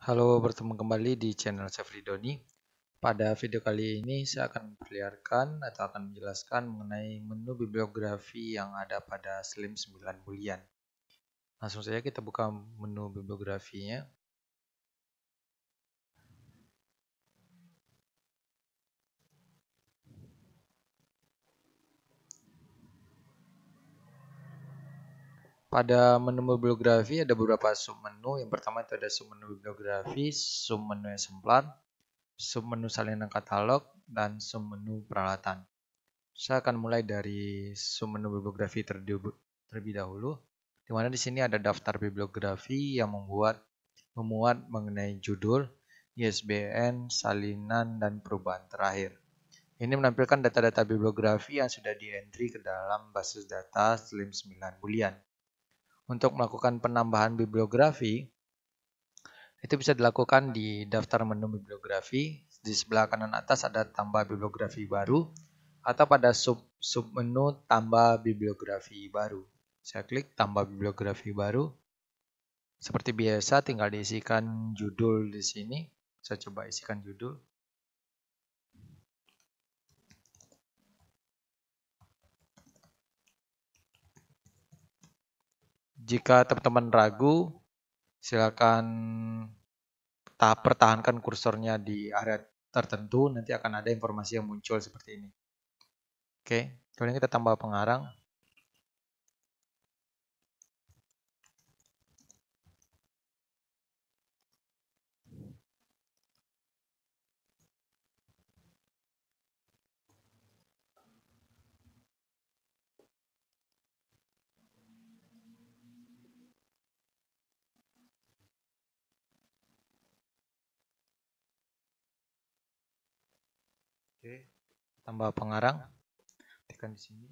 Halo, bertemu kembali di channel Safri Doni. Pada video kali ini saya akan memperlihatkan atau akan menjelaskan mengenai menu bibliografi yang ada pada Slim 9 bulian. Langsung saja kita buka menu bibliografinya. pada menu bibliografi ada beberapa submenu. Yang pertama itu ada submenu bibliografi, submenu sub submenu salinan katalog, dan submenu peralatan. Saya akan mulai dari submenu bibliografi terlebih dahulu, di mana di sini ada daftar bibliografi yang membuat memuat mengenai judul, ISBN, salinan, dan perubahan terakhir. Ini menampilkan data-data bibliografi yang sudah di dientry ke dalam basis data SLIM 9 bulian untuk melakukan penambahan bibliografi itu bisa dilakukan di daftar menu bibliografi di sebelah kanan atas ada tambah bibliografi baru atau pada sub sub menu tambah bibliografi baru. Saya klik tambah bibliografi baru. Seperti biasa tinggal diisikan judul di sini. Saya coba isikan judul. Jika teman-teman ragu, silakan tahap pertahankan kursornya di area tertentu, nanti akan ada informasi yang muncul seperti ini. Oke, kemudian kita tambah pengarang. Oke, tambah pengarang. Tekan di sini.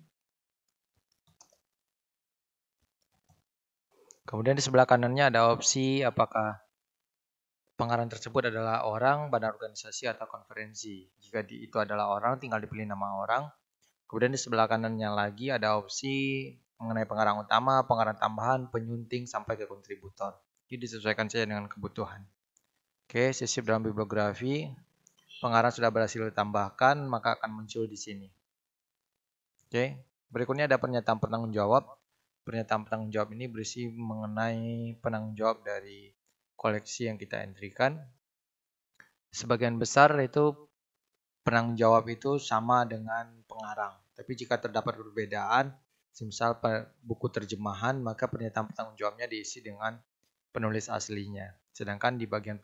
Kemudian di sebelah kanannya ada opsi apakah pengarang tersebut adalah orang, badan organisasi, atau konferensi. Jika di, itu adalah orang, tinggal dipilih nama orang. Kemudian di sebelah kanannya lagi ada opsi mengenai pengarang utama, pengarang tambahan, penyunting, sampai ke kontributor. Jadi disesuaikan saja dengan kebutuhan. Oke, sisip dalam bibliografi, pengarang sudah berhasil ditambahkan, maka akan muncul di sini. Oke, berikutnya ada pernyataan penanggung jawab. Pernyataan penanggung jawab ini berisi mengenai penanggung jawab dari koleksi yang kita entrikan. Sebagian besar itu penanggung jawab itu sama dengan pengarang. Tapi jika terdapat perbedaan, misal buku terjemahan, maka pernyataan penanggung jawabnya diisi dengan penulis aslinya. Sedangkan di bagian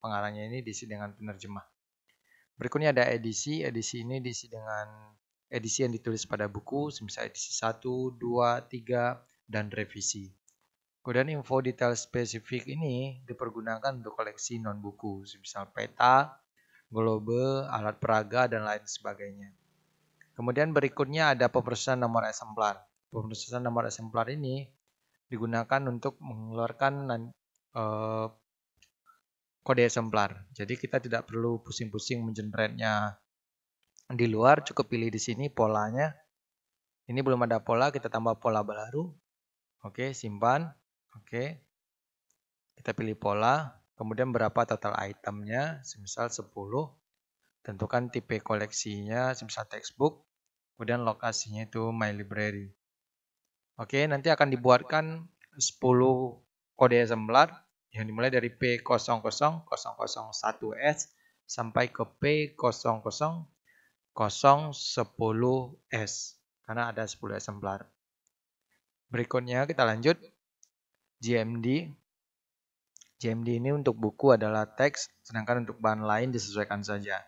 pengarangnya ini diisi dengan penerjemah. Berikutnya ada edisi. Edisi ini diisi dengan edisi yang ditulis pada buku, semisal edisi 1, 2, 3, dan revisi. Kemudian info detail spesifik ini dipergunakan untuk koleksi non-buku, semisal peta, globe, alat peraga, dan lain sebagainya. Kemudian berikutnya ada pemrosesan nomor eksemplar. Pemrosesan nomor eksemplar ini digunakan untuk mengeluarkan eh, kode eksemplar. Jadi kita tidak perlu pusing-pusing mengenerate di luar, cukup pilih di sini polanya. Ini belum ada pola, kita tambah pola baru. Oke, simpan. Oke. Kita pilih pola, kemudian berapa total itemnya, semisal 10. Tentukan tipe koleksinya, semisal textbook. Kemudian lokasinya itu My Library. Oke, nanti akan dibuatkan 10 kode eksemplar yang dimulai dari P00001S sampai ke P00010S karena ada 10 eksemplar. Berikutnya kita lanjut GMD. GMD ini untuk buku adalah teks, sedangkan untuk bahan lain disesuaikan saja.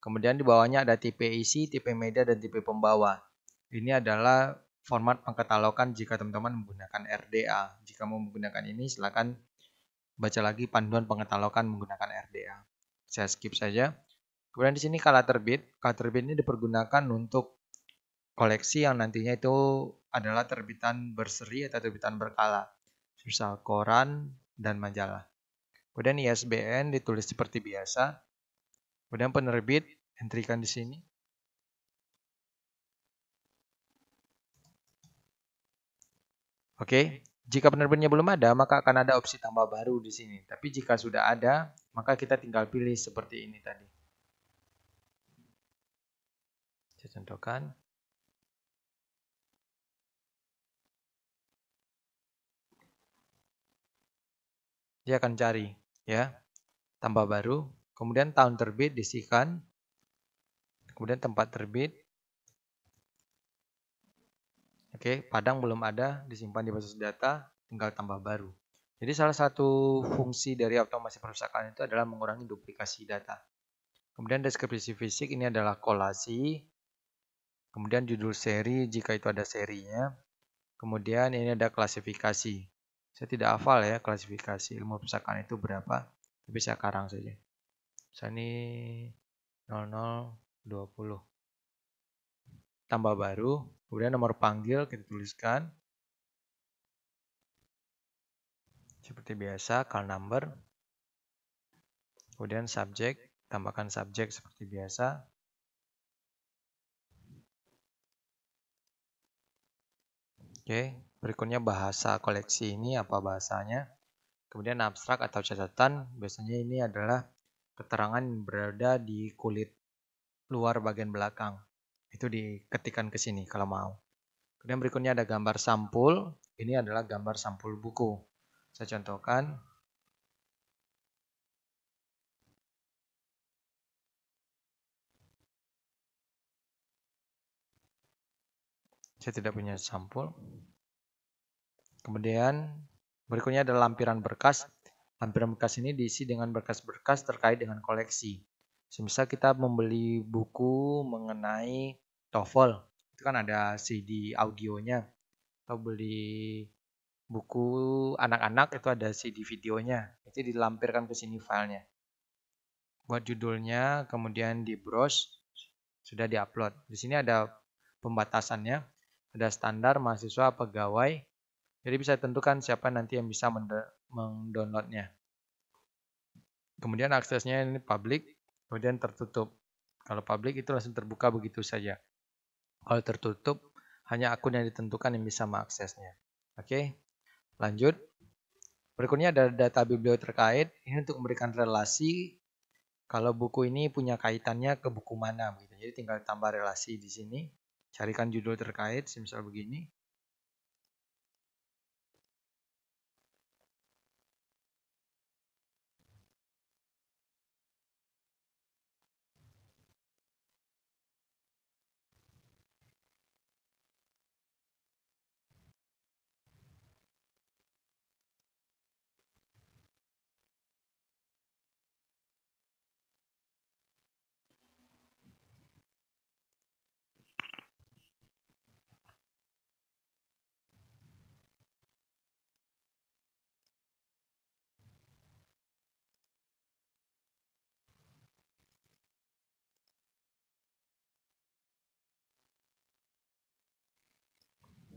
Kemudian di bawahnya ada tipe isi, tipe media, dan tipe pembawa. Ini adalah format pengkatalogan jika teman-teman menggunakan RDA. Jika mau menggunakan ini, silakan baca lagi panduan pengetalokan menggunakan RDA. Saya skip saja. Kemudian di sini kala terbit. Kala terbit ini dipergunakan untuk koleksi yang nantinya itu adalah terbitan berseri atau terbitan berkala. Misal koran dan majalah. Kemudian ISBN ditulis seperti biasa. Kemudian penerbit, entrikan di sini. Oke, jika penerbitnya belum ada, maka akan ada opsi tambah baru di sini. Tapi jika sudah ada, maka kita tinggal pilih seperti ini tadi. Saya contohkan. Dia akan cari ya, tambah baru, kemudian tahun terbit disihkan, kemudian tempat terbit, Oke, padang belum ada, disimpan di basis data, tinggal tambah baru. Jadi salah satu fungsi dari otomasi perusahaan itu adalah mengurangi duplikasi data. Kemudian deskripsi fisik ini adalah kolasi. Kemudian judul seri jika itu ada serinya. Kemudian ini ada klasifikasi. Saya tidak hafal ya klasifikasi ilmu perpustakaan itu berapa, tapi saya karang saja. Saya ini 0020. Tambah baru, Kemudian nomor panggil kita tuliskan seperti biasa call number. Kemudian subjek, tambahkan subjek seperti biasa. Oke, berikutnya bahasa koleksi ini apa bahasanya? Kemudian abstrak atau catatan, biasanya ini adalah keterangan berada di kulit luar bagian belakang. Itu diketikkan ke sini kalau mau. Kemudian berikutnya ada gambar sampul. Ini adalah gambar sampul buku. Saya contohkan. Saya tidak punya sampul. Kemudian berikutnya ada lampiran berkas. Lampiran berkas ini diisi dengan berkas-berkas terkait dengan koleksi. Semisal kita membeli buku mengenai TOEFL, itu kan ada CD audionya. Atau beli buku anak-anak itu ada CD videonya. Itu dilampirkan ke sini filenya. Buat judulnya, kemudian di browse, sudah diupload. Di sini ada pembatasannya, ada standar mahasiswa pegawai. Jadi bisa tentukan siapa nanti yang bisa mendownloadnya. Kemudian aksesnya ini public, kemudian tertutup. Kalau publik itu langsung terbuka begitu saja. Kalau tertutup, hanya akun yang ditentukan yang bisa mengaksesnya. Oke, lanjut. Berikutnya ada data biblio terkait. Ini untuk memberikan relasi kalau buku ini punya kaitannya ke buku mana. Jadi tinggal tambah relasi di sini. Carikan judul terkait, misal begini.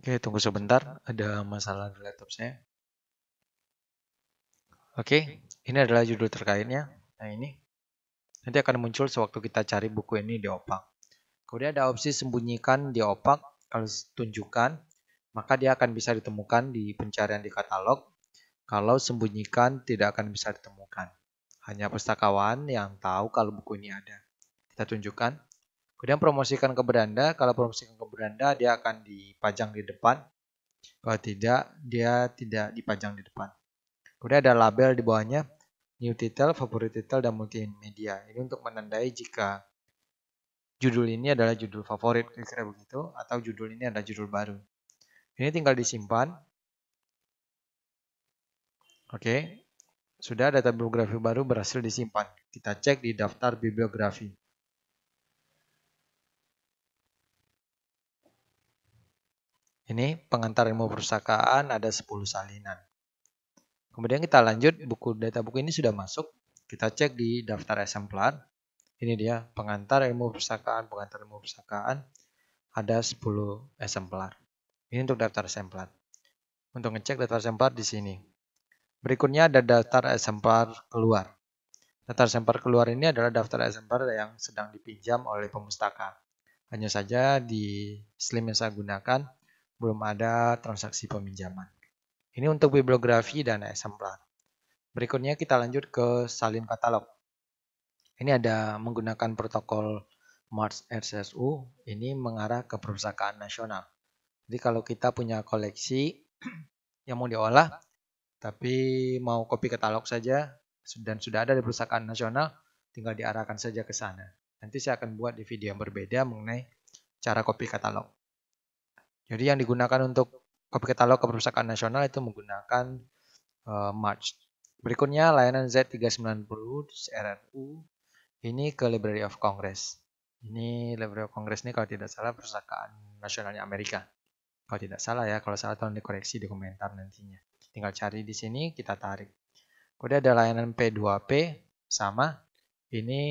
Oke, tunggu sebentar. Ada masalah di laptop saya. Oke, ini adalah judul terkaitnya. Nah, ini. Nanti akan muncul sewaktu kita cari buku ini di opak. Kemudian ada opsi sembunyikan di opak. Kalau tunjukkan, maka dia akan bisa ditemukan di pencarian di katalog. Kalau sembunyikan, tidak akan bisa ditemukan. Hanya pustakawan yang tahu kalau buku ini ada. Kita tunjukkan. Kemudian promosikan ke beranda. Kalau promosikan ke beranda, dia akan dipajang di depan. Kalau tidak, dia tidak dipajang di depan. Kemudian ada label di bawahnya, new title, favorite title, dan multimedia. Ini untuk menandai jika judul ini adalah judul favorit, kira-kira begitu, atau judul ini adalah judul baru. Ini tinggal disimpan. Oke, sudah data bibliografi baru berhasil disimpan. Kita cek di daftar bibliografi. Ini pengantar ilmu perpustakaan ada 10 salinan. Kemudian kita lanjut buku data buku ini sudah masuk. Kita cek di daftar eksemplar. Ini dia pengantar ilmu perpustakaan, pengantar ilmu perpustakaan ada 10 eksemplar. Ini untuk daftar eksemplar. Untuk ngecek daftar eksemplar di sini. Berikutnya ada daftar eksemplar keluar. Daftar eksemplar keluar ini adalah daftar eksemplar yang sedang dipinjam oleh pemustaka. Hanya saja di SLIM yang saya gunakan belum ada transaksi peminjaman. Ini untuk bibliografi dan eksemplar. Berikutnya kita lanjut ke salin katalog. Ini ada menggunakan protokol Mars RSSU, ini mengarah ke perpustakaan nasional. Jadi kalau kita punya koleksi yang mau diolah, tapi mau kopi katalog saja, dan sudah ada di perpustakaan nasional, tinggal diarahkan saja ke sana. Nanti saya akan buat di video yang berbeda mengenai cara kopi katalog. Jadi yang digunakan untuk kopi katalog keperpustakaan nasional itu menggunakan uh, March. Berikutnya layanan Z390 RRU ini ke Library of Congress. Ini Library of Congress ini kalau tidak salah perpustakaan nasionalnya Amerika. Kalau tidak salah ya, kalau salah tolong dikoreksi di komentar nantinya. Tinggal cari di sini, kita tarik. Kemudian ada layanan P2P, sama. Ini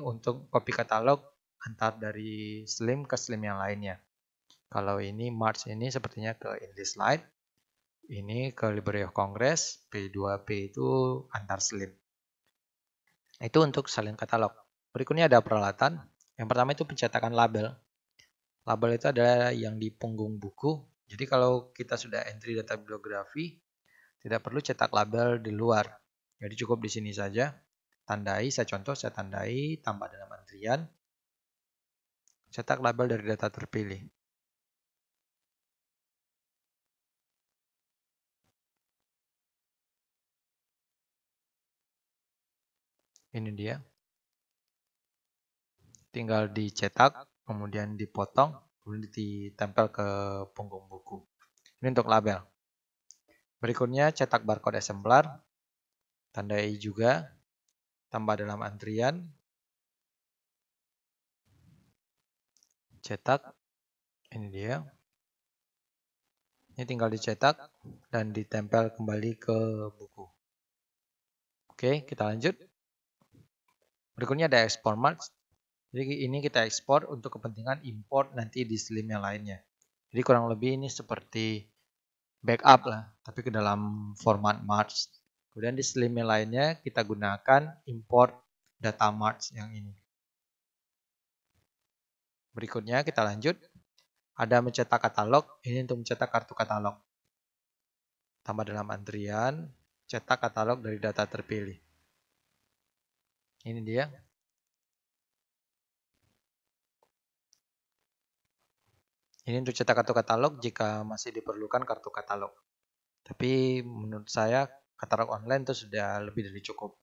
untuk copy katalog antar dari Slim ke Slim yang lainnya. Kalau ini March ini sepertinya ke English Light. Ini ke Library of Congress, P2P itu antar selin. Itu untuk selin katalog. Berikutnya ada peralatan. Yang pertama itu pencetakan label. Label itu adalah yang di punggung buku. Jadi kalau kita sudah entry data bibliografi, tidak perlu cetak label di luar. Jadi cukup di sini saja. Tandai, saya contoh, saya tandai, tambah dalam antrian. Cetak label dari data terpilih. ini dia tinggal dicetak kemudian dipotong kemudian ditempel ke punggung buku ini untuk label berikutnya cetak barcode eksemplar tandai juga tambah dalam antrian cetak ini dia ini tinggal dicetak dan ditempel kembali ke buku oke kita lanjut Berikutnya ada export marks. Jadi ini kita ekspor untuk kepentingan import nanti di Slim yang lainnya. Jadi kurang lebih ini seperti backup lah, tapi ke dalam format March. Kemudian di Slim yang lainnya kita gunakan import data March yang ini. Berikutnya kita lanjut. Ada mencetak katalog, ini untuk mencetak kartu katalog. Tambah dalam antrian, cetak katalog dari data terpilih. Ini dia. Ini untuk cetak kartu katalog jika masih diperlukan kartu katalog. Tapi menurut saya katalog online itu sudah lebih dari cukup.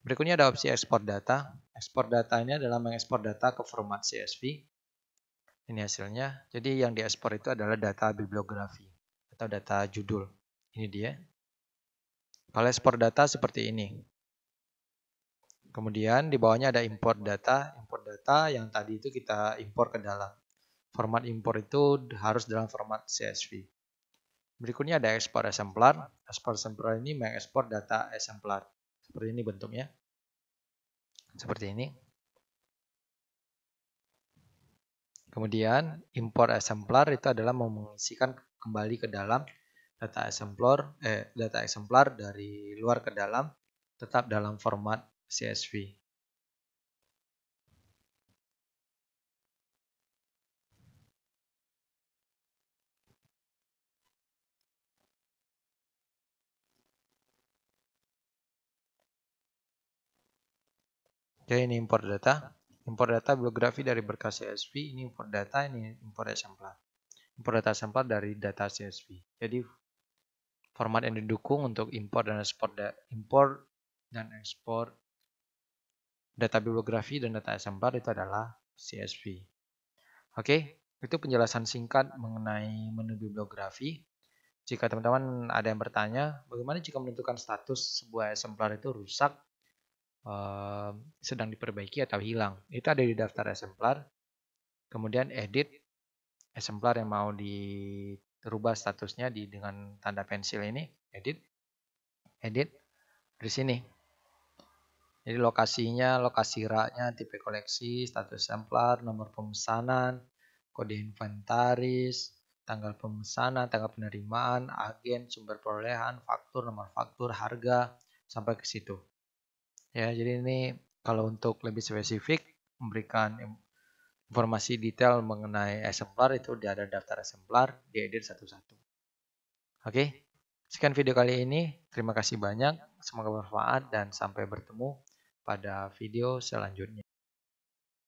Berikutnya ada opsi ekspor data. Ekspor datanya adalah mengekspor data ke format CSV. Ini hasilnya. Jadi yang diekspor itu adalah data bibliografi atau data judul. Ini dia. Kalau ekspor data seperti ini. Kemudian di bawahnya ada import data. Import data yang tadi itu kita import ke dalam. Format import itu harus dalam format CSV. Berikutnya ada ekspor eksemplar. Ekspor eksemplar ini mengekspor data eksemplar. Seperti ini bentuknya. Seperti ini. Kemudian import eksemplar itu adalah mengisikan kembali ke dalam data eksemplar eh data eksemplar dari luar ke dalam tetap dalam format CSV. Oke, ini import data. Import data bibliografi dari berkas CSV. Ini import data, ini import sampel, Import data sampel dari data CSV. Jadi format yang didukung untuk import dan ekspor import dan ekspor data bibliografi dan data S4 itu adalah CSV. Oke, itu penjelasan singkat mengenai menu bibliografi. Jika teman-teman ada yang bertanya, bagaimana jika menentukan status sebuah exemplar itu rusak, eh, sedang diperbaiki atau hilang? Itu ada di daftar exemplar. Kemudian edit exemplar yang mau dirubah statusnya di dengan tanda pensil ini, edit, edit di sini jadi lokasinya, lokasi raknya, tipe koleksi, status sampler, nomor pemesanan, kode inventaris, tanggal pemesanan, tanggal penerimaan, agen, sumber perolehan, faktur, nomor faktur, harga, sampai ke situ. Ya, jadi ini kalau untuk lebih spesifik memberikan informasi detail mengenai eksemplar itu di ada daftar eksemplar, diedit satu-satu. Oke. Sekian video kali ini. Terima kasih banyak. Semoga bermanfaat dan sampai bertemu pada video selanjutnya.